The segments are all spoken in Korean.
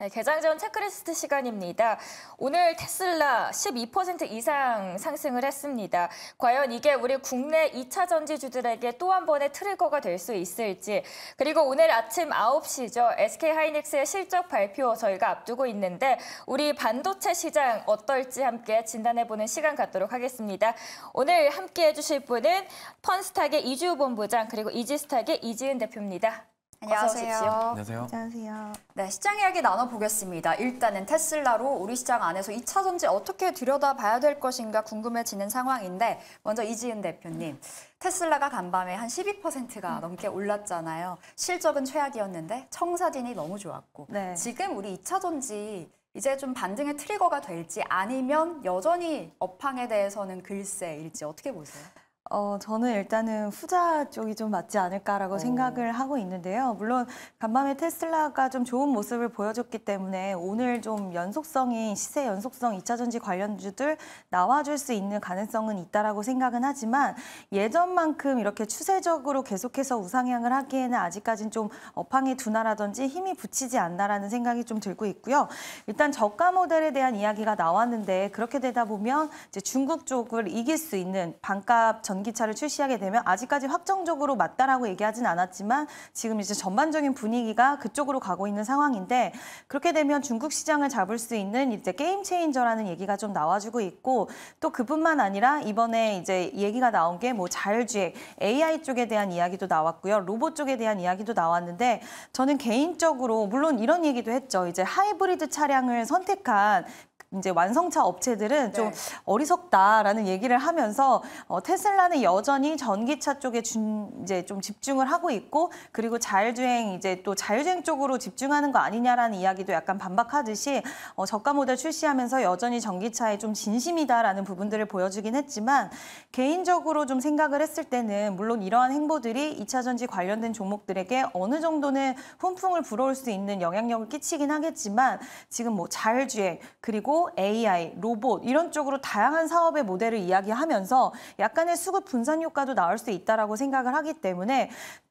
네, 개장 전 체크리스트 시간입니다. 오늘 테슬라 12% 이상 상승을 했습니다. 과연 이게 우리 국내 2차 전지주들에게 또 한 번의 트리거가 될 수 있을지 그리고 오늘 아침 9시죠. SK하이닉스의 실적 발표 저희가 앞두고 있는데 우리 반도체 시장 어떨지 함께 진단해보는 시간 갖도록 하겠습니다. 오늘 함께해 주실 분은 펀스탁의 이주우 본부장 그리고 이지스탁의 이지은 대표입니다. 안녕하세요. 안녕하세요. 안녕하세요. 네, 시장 이야기 나눠보겠습니다. 일단은 테슬라로 우리 시장 안에서 2차 전지 어떻게 들여다봐야 될 것인가 궁금해지는 상황인데 먼저 이지은 대표님, 테슬라가 간밤에 한 12%가 음. 넘게 올랐잖아요. 실적은 최악이었는데 청사진이 너무 좋았고 네. 지금 우리 2차 전지 이제 좀 반등의 트리거가 될지 아니면 여전히 업황에 대해서는 글쎄일지 어떻게 보세요? 어, 저는 일단은 후자 쪽이 좀 맞지 않을까라고 어. 생각을 하고 있는데요. 물론 간밤에 테슬라가 좀 좋은 모습을 보여줬기 때문에 오늘 좀 연속성인 시세 연속성 이차 전지 관련주들 나와줄 수 있는 가능성은 있다라고 생각은 하지만 예전만큼 이렇게 추세적으로 계속해서 우상향을 하기에는 아직까진 좀 업황이 둔화라든지 힘이 붙이지 않나라는 생각이 좀 들고 있고요. 일단 저가 모델에 대한 이야기가 나왔는데 그렇게 되다 보면 이제 중국 쪽을 이길 수 있는 반값 전 전기차를 출시하게 되면 아직까지 확정적으로 맞다라고 얘기하진 않았지만 지금 이제 전반적인 분위기가 그쪽으로 가고 있는 상황인데 그렇게 되면 중국 시장을 잡을 수 있는 이제 게임 체인저라는 얘기가 좀 나와주고 있고 또 그뿐만 아니라 이번에 이제 얘기가 나온 게 뭐 자율주행, AI 쪽에 대한 이야기도 나왔고요. 로봇 쪽에 대한 이야기도 나왔는데 저는 개인적으로 물론 이런 얘기도 했죠. 이제 하이브리드 차량을 선택한 이제 완성차 업체들은 네. 좀 어리석다라는 얘기를 하면서 어, 테슬라는 여전히 전기차 쪽에 준, 이제 좀 집중을 하고 있고 그리고 자율주행 이제 또 자율주행 쪽으로 집중하는 거 아니냐라는 이야기도 약간 반박하듯이 어, 저가 모델 출시하면서 여전히 전기차에 좀 진심이다라는 부분들을 보여주긴 했지만 개인적으로 좀 생각을 했을 때는 물론 이러한 행보들이 2차 전지 관련된 종목들에게 어느 정도는 훈풍을 불어올 수 있는 영향력을 끼치긴 하겠지만 지금 뭐 자율주행 그리고 AI, 로봇 이런 쪽으로 다양한 사업의 모델을 이야기하면서 약간의 수급 분산 효과도 나올 수 있다라고 생각을 하기 때문에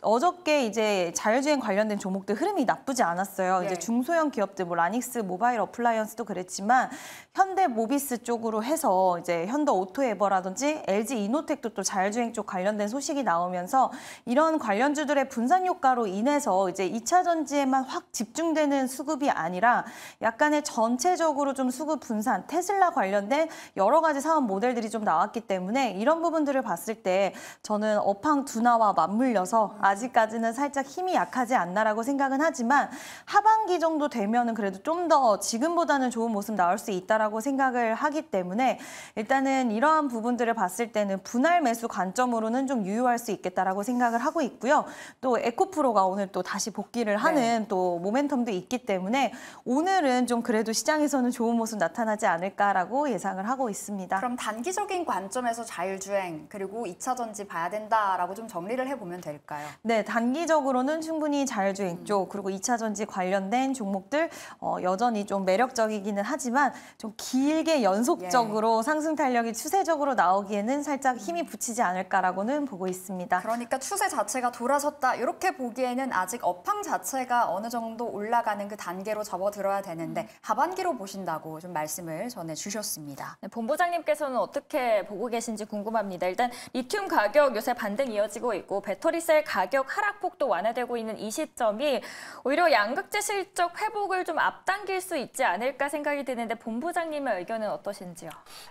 어저께 이제 자율주행 관련된 종목들 흐름이 나쁘지 않았어요. 네. 이제 중소형 기업들 뭐 라닉스 모바일 어플라이언스도 그랬지만 현대 모비스 쪽으로 해서 이제 현대 오토에버라든지 LG 이노텍도 또 자율주행 쪽 관련된 소식이 나오면서 이런 관련주들의 분산 효과로 인해서 이제 2차 전지에만 확 집중되는 수급이 아니라 약간의 전체적으로 좀 수급 분산, 테슬라 관련된 여러 가지 사업 모델들이 좀 나왔기 때문에 이런 부분들을 봤을 때 저는 업황 둔화와 맞물려서 아직까지는 살짝 힘이 약하지 않나라고 생각은 하지만 하반기 정도 되면은 그래도 좀 더 지금보다는 좋은 모습 나올 수 있다라고 생각을 하기 때문에 일단은 이러한 부분들을 봤을 때는 분할 매수 관점으로는 좀 유효할 수 있겠다라고 생각을 하고 있고요. 또 에코프로가 오늘 또 다시 복귀를 네. 하는 네. 또 모멘텀도 있기 때문에 오늘은 좀 그래도 시장에서는 좋은 모습 나타나지 않을까라고 예상을 하고 있습니다. 그럼 단기적인 관점에서 자율주행 그리고 2차 전지 봐야 된다라고 좀 정리를 해보면 될까요? 네, 단기적으로는 충분히 자율주행쪽 그리고 2차 전지 관련된 종목들 어, 여전히 좀 매력적이기는 하지만 좀 길게 연속적으로 예. 상승 탄력이 추세적으로 나오기에는 살짝 음. 힘이 붙이지 않을까라고는 보고 있습니다. 그러니까 추세 자체가 돌아섰다 이렇게 보기에는 아직 업황 자체가 어느 정도 올라가는 그 단계로 접어들어야 되는데 음. 하반기로 보신다고 좀 말씀을 전해주셨습니다. 네, 본부장님께서는 어떻게 보고 계신지 궁금합니다. 일단 리튬 가격 요새 반등 이어지고 있고 배터리 셀 가격 가격 하락폭도 완화되고 있는 이 시점이 오히려 양극재 실적 회복을 좀 앞당길 수 있지 않을까 생각이 드는데 본부장님의 의견은 어떠신지요?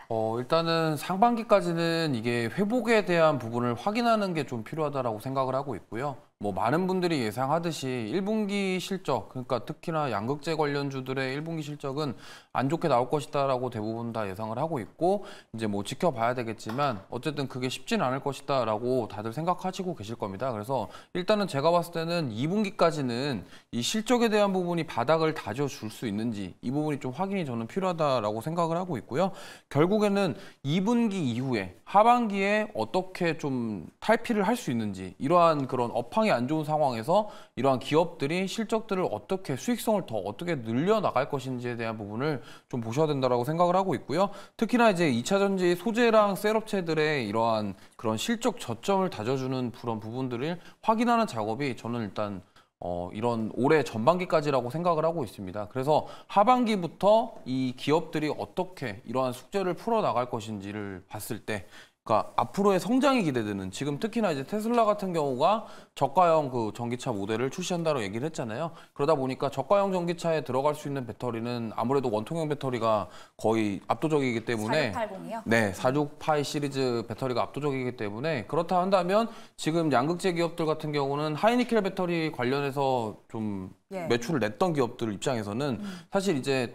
어, 일단은 상반기까지는 이게 회복에 대한 부분을 확인하는 게 좀 필요하다고 생각을 하고 있고요. 뭐 많은 분들이 예상하듯이 1분기 실적, 그러니까 특히나 양극재 관련주들의 1분기 실적은 안 좋게 나올 것이다라고 대부분 다 예상을 하고 있고 이제 뭐 지켜봐야 되겠지만 어쨌든 그게 쉽진 않을 것이다라고 다들 생각하시고 계실 겁니다. 그래서 일단은 제가 봤을 때는 2분기까지는 이 실적에 대한 부분이 바닥을 다져 줄 수 있는지 이 부분이 좀 확인이 저는 필요하다라고 생각을 하고 있고요. 결국에는 2분기 이후에 하반기에 어떻게 좀 탈피를 할 수 있는지 이러한 그런 업황 상황이 안 좋은 상황에서 이러한 기업들이 실적들을 어떻게 수익성을 더 어떻게 늘려 나갈 것인지에 대한 부분을 좀 보셔야 된다라고 생각을 하고 있고요. 특히나 이제 2차 전지 소재랑 셀업체들의 이러한 그런 실적 저점을 다져주는 그런 부분들을 확인하는 작업이 저는 일단 어, 이런 올해 전반기까지라고 생각을 하고 있습니다. 그래서 하반기부터 이 기업들이 어떻게 이러한 숙제를 풀어나갈 것인지를 봤을 때 그러니까 앞으로의 성장이 기대되는 지금 특히나 이제 테슬라 같은 경우가 저가형 그 전기차 모델을 출시한다고 얘기를 했잖아요. 그러다 보니까 저가형 전기차에 들어갈 수 있는 배터리는 아무래도 원통형 배터리가 거의 압도적이기 때문에 4680이요? 네, 468 시리즈 배터리가 압도적이기 때문에 그렇다 한다면 지금 양극재 기업들 같은 경우는 하이니켈 배터리 관련해서 좀 예. 매출을 냈던 기업들 입장에서는 음. 사실 이제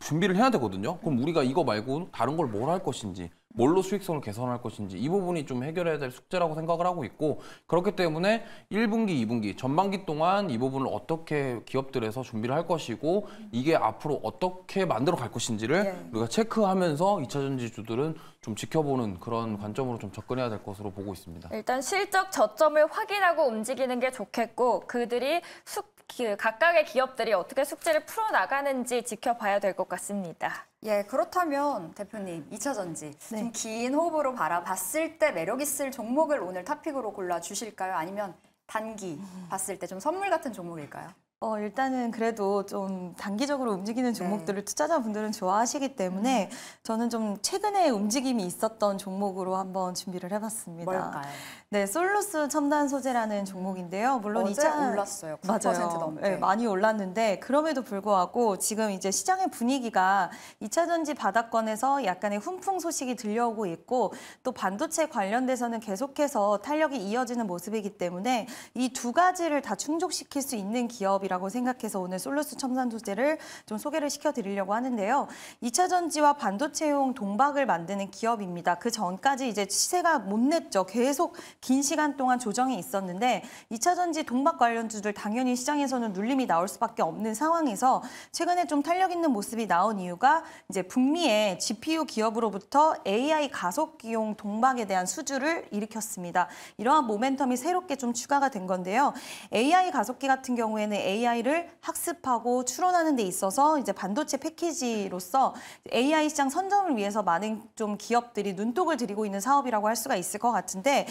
준비를 해야 되거든요. 그럼 우리가 이거 말고 다른 걸 뭘 할 것인지, 뭘로 수익성을 개선할 것인지 이 부분이 좀 해결해야 될 숙제라고 생각을 하고 있고 그렇기 때문에 1분기, 2분기 전반기 동안 이 부분을 어떻게 기업들에서 준비를 할 것이고 이게 앞으로 어떻게 만들어 갈 것인지를 네. 우리가 체크하면서 2차 전지주들은 좀 지켜보는 그런 관점으로 좀 접근해야 될 것으로 보고 있습니다. 일단 실적 저점을 확인하고 움직이는 게 좋겠고 그들이 숙 각각의 기업들이 어떻게 숙제를 풀어나가는지 지켜봐야 될 것 같습니다. 예, 그렇다면 대표님, 2차 전지 네. 좀긴 호흡으로 바라봤을 때 매력 있을 종목을 오늘 탑픽으로 골라 주실까요? 아니면 단기 음. 봤을 때 좀 선물 같은 종목일까요? 어, 일단은 그래도 좀 단기적으로 움직이는 네. 종목들을 네. 투자자분들은 좋아하시기 때문에 음. 저는 좀 최근에 움직임이 있었던 종목으로 한번 준비를 해봤습니다. 뭘까요? 네, 솔루스 첨단 소재라는 종목인데요. 물론 어제 2차... 올랐어요. 9% 맞아요. 넘게. 네, 많이 올랐는데 그럼에도 불구하고 지금 이제 시장의 분위기가 2차 전지 바닥권에서 약간의 훈풍 소식이 들려오고 있고 또 반도체 관련돼서는 계속해서 탄력이 이어지는 모습이기 때문에 이 두 가지를 다 충족시킬 수 있는 기업이라고 생각해서 오늘 솔루스 첨단 소재를 좀 소개를 시켜드리려고 하는데요. 2차 전지와 반도체용 동박을 만드는 기업입니다. 그 전까지 이제 시세가 못 냈죠. 계속 긴 시간 동안 조정이 있었는데 2차 전지 동박 관련주들 당연히 시장에서는 눌림이 나올 수밖에 없는 상황에서 최근에 좀 탄력 있는 모습이 나온 이유가 이제 북미의 GPU 기업으로부터 AI 가속 기용 동박에 대한 수주를 일으켰습니다. 이러한 모멘텀이 새롭게 좀 추가가 된 건데요. AI 가속기 같은 경우에는 AI를 학습하고 추론하는 데 있어서 이제 반도체 패키지로서 AI 시장 선점을 위해서 많은 좀 기업들이 눈독을 들이고 있는 사업이라고 할 수가 있을 것 같은데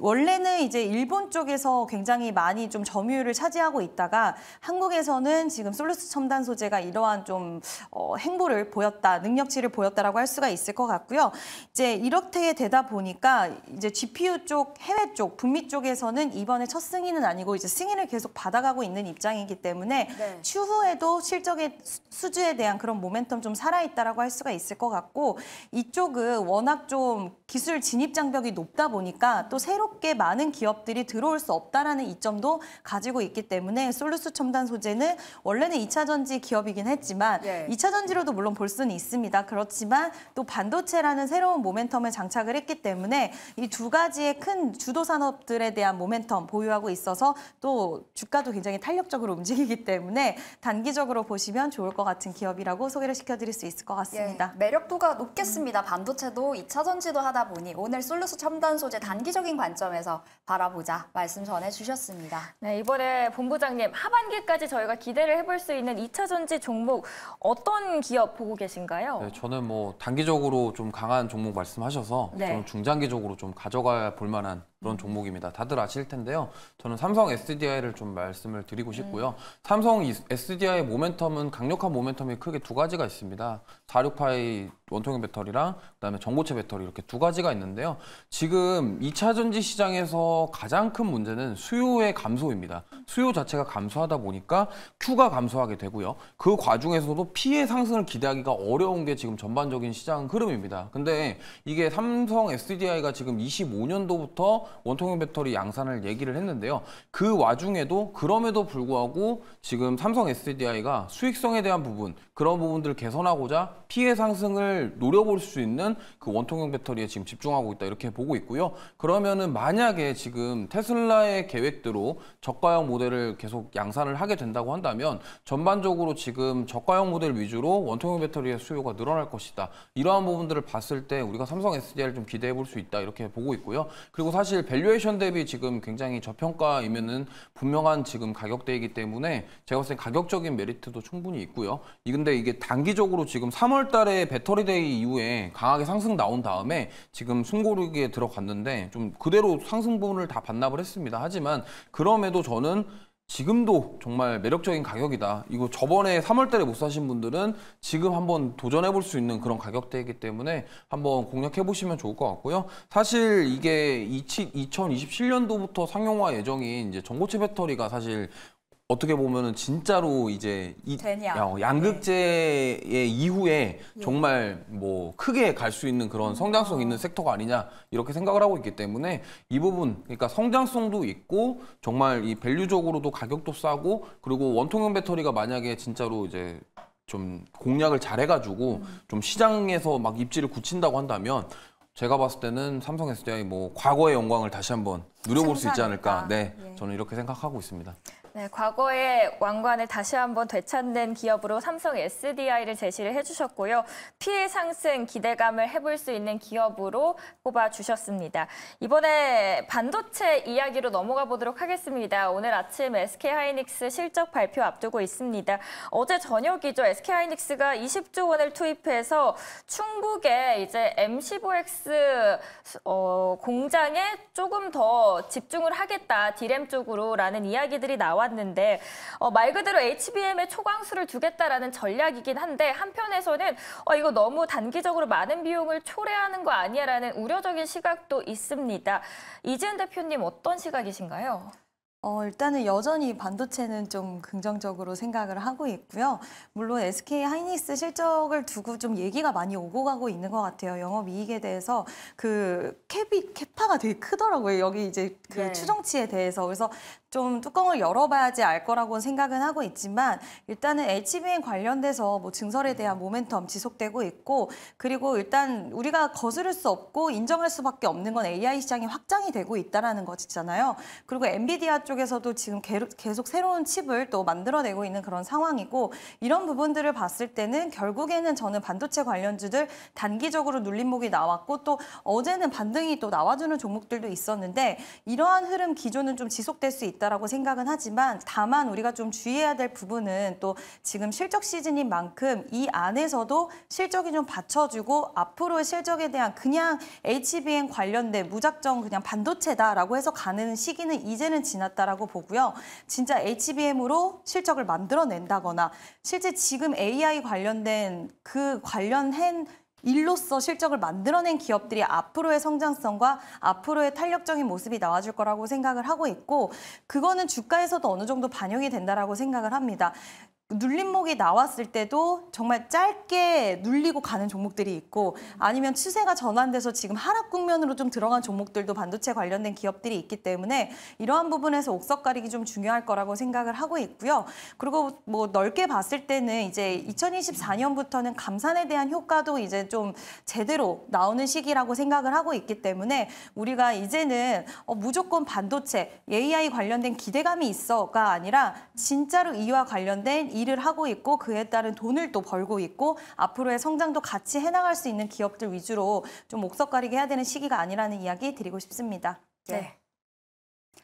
원래는 이제 일본 쪽에서 굉장히 많이 좀 점유율을 차지하고 있다가 한국에서는 지금 솔루스 첨단 소재가 이러한 좀 어, 행보를 보였다, 능력치를 보였다라고 할 수가 있을 것 같고요. 이제 이렇게 되다 보니까 이제 GPU 쪽, 해외 쪽, 북미 쪽에서는 이번에 첫 승인은 아니고 이제 승인을 계속 받아가고 있는 입장이기 때문에 네. 추후에도 실적의 수주에 대한 그런 모멘텀 좀 살아있다라고 할 수가 있을 것 같고 이쪽은 워낙 좀 기술 진입 장벽이 높다 보니까 또 새로 새롭게 많은 기업들이 들어올 수 없다라는 이점도 가지고 있기 때문에 솔루스 첨단 소재는 원래는 2차 전지 기업이긴 했지만 네. 예. 2차 전지로도 물론 볼 수는 있습니다. 그렇지만 또 반도체라는 새로운 모멘텀을 장착을 했기 때문에 이 두 가지의 큰 주도 산업들에 대한 모멘텀 보유하고 있어서 또 주가도 굉장히 탄력적으로 움직이기 때문에 단기적으로 보시면 좋을 것 같은 기업이라고 소개를 시켜드릴 수 있을 것 같습니다. 예, 매력도가 높겠습니다. 반도체도 2차 전지도 하다 보니 오늘 솔루스 첨단 소재 단기적인 관점 관점에서 바라보자 말씀 전해주셨습니다. 네, 이번에 본부장님 하반기까지 저희가 기대를 해볼 수 있는 2차 전지 종목 어떤 기업 보고 계신가요? 네, 저는 뭐 단기적으로 좀 강한 종목 말씀하셔서 네. 저 중장기적으로 좀 가져가 볼 만한 그런 종목입니다. 다들 아실 텐데요. 저는 삼성 SDI를 좀 말씀을 드리고 싶고요. 네. 삼성 SDI의 모멘텀은 강력한 모멘텀이 크게 두 가지가 있습니다. 468 원통형 배터리랑 그다음에 전고체 배터리 이렇게 두 가지가 있는데요. 지금 2차 전지 시장에서 가장 큰 문제는 수요의 감소입니다. 수요 자체가 감소하다 보니까 큐가 감소하게 되고요. 그 과중에서도 피해 상승을 기대하기가 어려운 게 지금 전반적인 시장 흐름입니다. 근데 이게 삼성 SDI가 지금 25년도부터 원통형 배터리 양산을 얘기를 했는데요. 그 와중에도 그럼에도 불구하고 지금 삼성 SDI가 수익성에 대한 부분 그런 부분들을 개선하고자 피해 상승을 노려볼 수 있는 그 원통형 배터리에 지금 집중하고 있다 이렇게 보고 있고요. 그러면은 만약에 지금 테슬라의 계획대로 저가형 모델을 계속 양산을 하게 된다고 한다면 전반적으로 지금 저가형 모델 위주로 원통형 배터리의 수요가 늘어날 것이다. 이러한 부분들을 봤을 때 우리가 삼성 SDI를 좀 기대해 볼 수 있다 이렇게 보고 있고요. 그리고 사실 사실 밸류에이션 대비 지금 굉장히 저평가이면은 분명한 지금 가격대이기 때문에 제가 봤을 때 가격적인 메리트도 충분히 있고요. 근데 이게 단기적으로 지금 3월 달에 배터리 데이 이후에 강하게 상승 나온 다음에 지금 숨고르기에 들어갔는데 좀 그대로 상승분을 다 반납을 했습니다. 하지만 그럼에도 저는 지금도 정말 매력적인 가격이다. 이거 저번에 3월달에 못 사신 분들은 지금 한번 도전해 볼 수 있는 그런 가격대이기 때문에 한번 공략해 보시면 좋을 것 같고요. 사실 이게 2027년도부터 상용화 예정인 이제 전고체 배터리가 사실 어떻게 보면은 진짜로 이제 이, 야, 어, 양극재의 네. 이후에 예. 정말 뭐 크게 갈 수 있는 그런 성장성 있는 섹터가 아니냐 이렇게 생각을 하고 있기 때문에 이 부분 그러니까 성장성도 있고 정말 이 밸류적으로도 가격도 싸고 그리고 원통형 배터리가 만약에 진짜로 이제 좀 공략을 잘 해가지고 음. 좀 시장에서 막 입지를 굳힌다고 한다면 제가 봤을 때는 삼성 SDI 뭐 과거의 영광을 다시 한번 누려볼 수 있지 않을까. 네, 예. 저는 이렇게 생각하고 있습니다. 네, 과거의 왕관을 다시 한번 되찾는 기업으로 삼성 SDI를 제시를 해주셨고요. 피해 상승 기대감을 해볼 수 있는 기업으로 뽑아주셨습니다. 이번에 반도체 이야기로 넘어가 보도록 하겠습니다. 오늘 아침 SK하이닉스 실적 발표 앞두고 있습니다. 어제 저녁이죠. SK하이닉스가 20조 원을 투입해서 충북에 이제 M15X 어, 공장에 조금 더 집중을 하겠다. 디램 쪽으로라는 이야기들이 나와 나왔는데 어, 말 그대로 HBM에 초광수를 두겠다라는 전략이긴 한데 한편에서는 어, 이거 너무 단기적으로 많은 비용을 초래하는 거 아니야라는 우려적인 시각도 있습니다. 이지은 대표님 어떤 시각이신가요? 어, 일단은 여전히 반도체는 좀 긍정적으로 생각을 하고 있고요. 물론 SK 하이닉스 실적을 두고 좀 얘기가 많이 오고 가고 있는 것 같아요. 영업이익에 대해서 그 캡이 캡파가 되게 크더라고요. 여기 이제 그 네. 추정치에 대해서 그래서 좀 뚜껑을 열어봐야지 알거라고 생각은 하고 있지만 일단은 HBN 관련돼서 뭐 증설에 대한 모멘텀 지속되고 있고 그리고 일단 우리가 거스를 수 없고 인정할 수밖에 없는 건 AI 시장이 확장이 되고 있다는 것이잖아요. 그리고 엔비디아 쪽에서도 지금 계속 새로운 칩을 또 만들어내고 있는 그런 상황이고 이런 부분들을 봤을 때는 결국에는 저는 반도체 관련주들 단기적으로 눌림목이 나왔고 또 어제는 반등이 또 나와주는 종목들도 있었는데 이러한 흐름 기조는 좀 지속될 수 있다. 있다라고 생각은 하지만 다만 우리가 좀 주의해야 될 부분은 또 지금 실적 시즌인 만큼 이 안에서도 실적이 좀 받쳐주고 앞으로의 실적에 대한 그냥 h b m 관련된 무작정 그냥 반도체다라고 해서 가는 시기는 이제는 지났다라고 보고요. 진짜 HBM으로 실적을 만들어낸다거나 실제 지금 AI 관련된 그 관련한 일로써 실적을 만들어낸 기업들이 앞으로의 성장성과 앞으로의 탄력적인 모습이 나와줄 거라고 생각을 하고 있고 그거는 주가에서도 어느 정도 반영이 된다라고 생각을 합니다. 눌림목이 나왔을 때도 정말 짧게 눌리고 가는 종목들이 있고 아니면 추세가 전환돼서 지금 하락 국면으로 좀 들어간 종목들도 반도체 관련된 기업들이 있기 때문에 이러한 부분에서 옥석 가리기 좀 중요할 거라고 생각을 하고 있고요. 그리고 뭐 넓게 봤을 때는 이제 2024년부터는 감산에 대한 효과도 이제 좀 제대로 나오는 시기라고 생각을 하고 있기 때문에 우리가 이제는 어, 무조건 반도체, AI 관련된 기대감이 있어가 아니라 진짜로 이와 관련된 일을 하고 있고 그에 따른 돈을 또 벌고 있고 앞으로의 성장도 같이 해나갈 수 있는 기업들 위주로 좀목석 가리게 해야 되는 시기가 아니라는 이야기 드리고 싶습니다. 네. 네.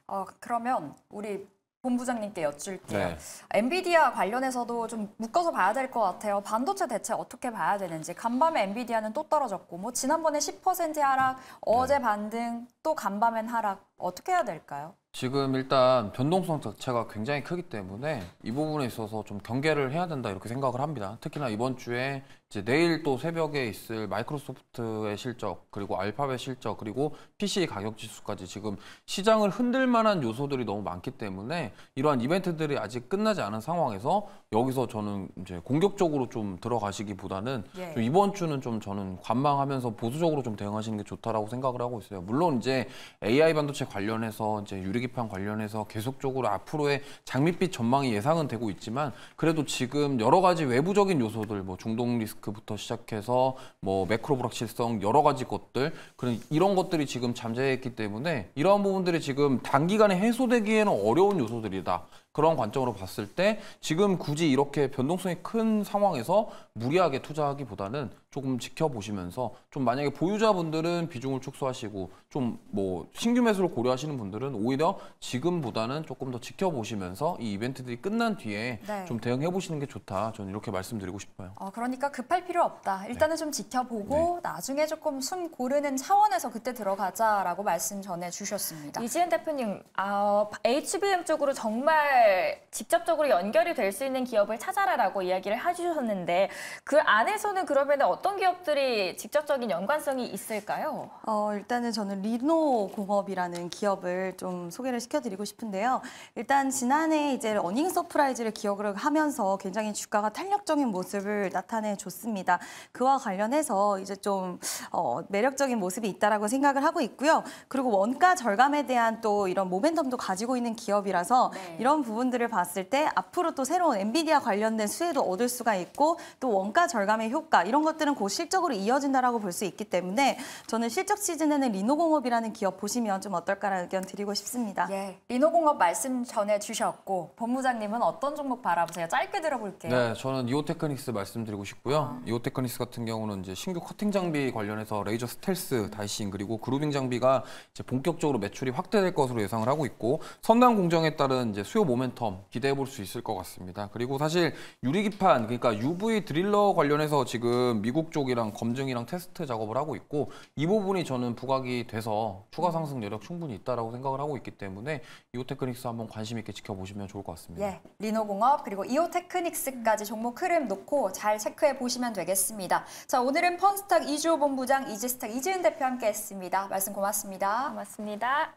어, 그러면 우리 본부장님께 여쭐게요. 네. 엔비디아 관련해서도 좀 묶어서 봐야 될 것 같아요. 반도체 대체 어떻게 봐야 되는지. 간밤에 엔비디아는 또 떨어졌고 뭐 지난번에 10% 하락, 네. 어제 네. 반등, 또 간밤엔 하락. 어떻게 해야 될까요? 지금 일단 변동성 자체가 굉장히 크기 때문에 이 부분에 있어서 좀 경계를 해야 된다 이렇게 생각을 합니다. 특히나 이번 주에 이제 내일 또 새벽에 있을 마이크로소프트의 실적 그리고 알파벳 실적 그리고 PC 가격 지수까지 지금 시장을 흔들 만한 요소들이 너무 많기 때문에 이러한 이벤트들이 아직 끝나지 않은 상황에서 여기서 저는 이제 공격적으로 좀 들어가시기보다는 예. 좀 이번 주는 좀 저는 관망하면서 보수적으로 좀 대응하시는 게 좋다라고 생각을 하고 있어요. 물론 이제 AI 반도체 관련해서 이제 유리기판 관련해서 계속적으로 앞으로의 장밋빛 전망이 예상은 되고 있지만 그래도 지금 여러 가지 외부적인 요소들 뭐 중동 리스크 리스크부터 시작해서 뭐 매크로 불확실성 여러 가지 것들 그런 이런 것들이 지금 잠재해있기 때문에 이러한 부분들이 지금 단기간에 해소되기에는 어려운 요소들이다. 그런 관점으로 봤을 때 지금 굳이 이렇게 변동성이 큰 상황에서 무리하게 투자하기보다는 조금 지켜보시면서 좀 만약에 보유자분들은 비중을 축소하시고 좀 뭐 신규 매수를 고려하시는 분들은 오히려 지금보다는 조금 더 지켜보시면서 이 이벤트들이 끝난 뒤에 네. 좀 대응해 보시는 게 좋다. 저는 이렇게 말씀드리고 싶어요. 어, 그러니까 급할 필요 없다. 일단은 네. 좀 지켜보고 네. 나중에 조금 숨 고르는 차원에서 그때 들어가자라고 말씀 전해 주셨습니다. 이지은 대표님, 아, 어, HBM 쪽으로 정말 직접적으로 연결이 될 수 있는 기업을 찾아라라고 이야기를 해주셨는데 그 안에서는 그러면 어떤 기업들이 직접적인 연관성이 있을까요? 어, 일단은 저는 리노 공업이라는 기업을 좀 소개를 시켜드리고 싶은데요. 일단 지난해 이제 어닝 서프라이즈를 기억을 하면서 굉장히 주가가 탄력적인 모습을 나타내 줬습니다. 그와 관련해서 이제 좀 어, 매력적인 모습이 있다라고 생각을 하고 있고요. 그리고 원가 절감에 대한 또 이런 모멘텀도 가지고 있는 기업이라서 네. 이런 부분 부분들을 봤을 때 앞으로 또 새로운 엔비디아 관련된 수혜도 얻을 수가 있고 또 원가 절감의 효과 이런 것들은 곧 실적으로 이어진다라고 볼 수 있기 때문에 저는 실적 시즌에는 리노공업이라는 기업 보시면 좀 어떨까라는 의견 드리고 싶습니다. 예, 리노공업 말씀 전해 주셨고 본부장님은 어떤 종목 바라보세요? 짧게 들어볼게요. 네, 저는 이오테크닉스 말씀드리고 싶고요. 아. 이오테크닉스 같은 경우는 이제 신규 커팅 장비 관련해서 레이저 스텔스, 다이싱 그리고 그루빙 장비가 이제 본격적으로 매출이 확대될 것으로 예상을 하고 있고 선단 공정에 따른 이제 수요 모멘 모멘텀 기대해 볼수 있을 것 같습니다. 그리고 사실 유리기판 그러니까 UV 드릴러 관련해서 지금 미국 쪽이랑 검증이랑 테스트 작업을 하고 있고 이 부분이 저는 부각이 돼서 추가 상승 여력 충분히 있다라고 생각을 하고 있기 때문에 이오테크닉스 한번 관심 있게 지켜보시면 좋을 것 같습니다. 예, 리노공업 그리고 이오테크닉스까지 종목 흐름 놓고 잘 체크해 보시면 되겠습니다. 자, 오늘은 펀스탁 이주호 본부장 이지스탁 이지은 대표 함께했습니다. 말씀 고맙습니다. 고맙습니다.